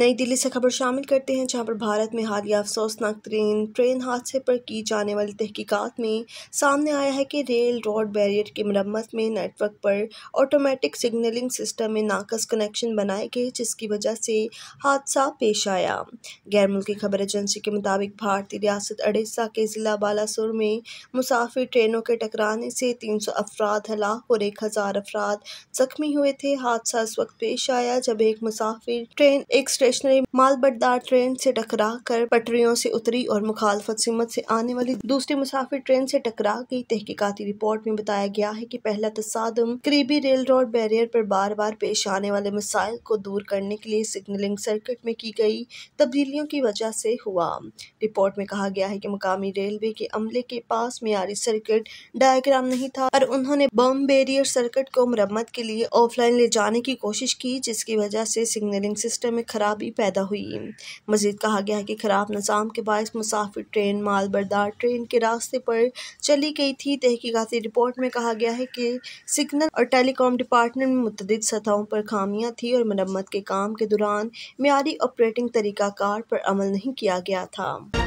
नई दिल्ली से खबर शामिल करते हैं जहां पर भारत में हालिया अफसोसनाक ट्रेन ट्रेन हादसे पर की जाने वाली तहकीकात में सामने आया है कि रेल रोड बैरियर की मरम्मत में नेटवर्क पर ऑटोमेटिक सिग्नलिंग सिस्टम में नाकस कनेक्शन बनाए गए जिसकी वजह से हादसा पेश आया गैर मुल्की खबर एजेंसी के मुताबिक भारतीय रियासत अड़ीसा के ज़िला बालासुर में मुसाफिर ट्रेनों के टकराने से तीन सौ अफराद हलाक और एक हज़ार अफराद जख्मी हुए थे हादसा इस वक्त पेश आया जब एक मुसाफिर ट्रेन एक स्टेशनरी बटदार ट्रेन से टकरा कर पटरियों से उतरी और मुखालफत सिमत से आने वाली दूसरी मुसाफिर ट्रेन से टकरा गई तहकीकाती रिपोर्ट में बताया गया है कि पहला तसादम करीबी रेल रोड बैरियर पर बार बार पेश आने वाले मसाइल को दूर करने के लिए सिग्नलिंग सर्किट में की गई तब्दीलियों की वजह से हुआ रिपोर्ट में कहा गया है कि मकामी रेलवे के अमले के पास मीरी सर्किट डायग्राम नहीं था और उन्होंने बम बैरियर सर्किट को मरम्मत के लिए ऑफलाइन ले जाने की कोशिश की जिसकी वजह से सिग्नलिंग सिस्टम में खराब खराबी पैदा हुई मज़ीद कहा गया है कि ख़राब निज़ाम के बायस मुसाफिर ट्रेन माल बरदार ट्रेन के रास्ते पर चली गई थी तहकीकती रिपोर्ट में कहा गया है कि सिग्नल और टेलीकॉम डिपार्टमेंट में मुतद सतहों पर खामियाँ थी और मरम्मत के काम के दौरान मीरी ऑपरेटिंग तरीक़ाकार पर अमल नहीं किया गया था